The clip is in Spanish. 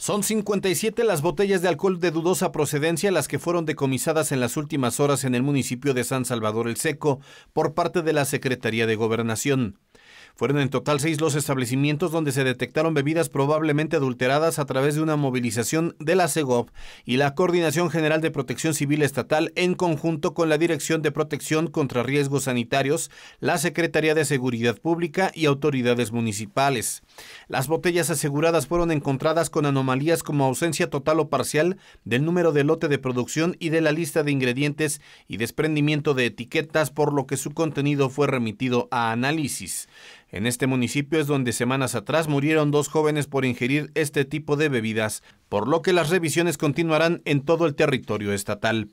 Son 57 las botellas de alcohol de dudosa procedencia las que fueron decomisadas en las últimas horas en el municipio de San Salvador el Seco por parte de la Secretaría de Gobernación. Fueron en total seis los establecimientos donde se detectaron bebidas probablemente adulteradas a través de una movilización de la CEGOP y la Coordinación General de Protección Civil Estatal en conjunto con la Dirección de Protección contra Riesgos Sanitarios, la Secretaría de Seguridad Pública y autoridades municipales. Las botellas aseguradas fueron encontradas con anomalías como ausencia total o parcial del número de lote de producción y de la lista de ingredientes y desprendimiento de etiquetas, por lo que su contenido fue remitido a análisis. En este municipio es donde semanas atrás murieron dos jóvenes por ingerir este tipo de bebidas, por lo que las revisiones continuarán en todo el territorio estatal.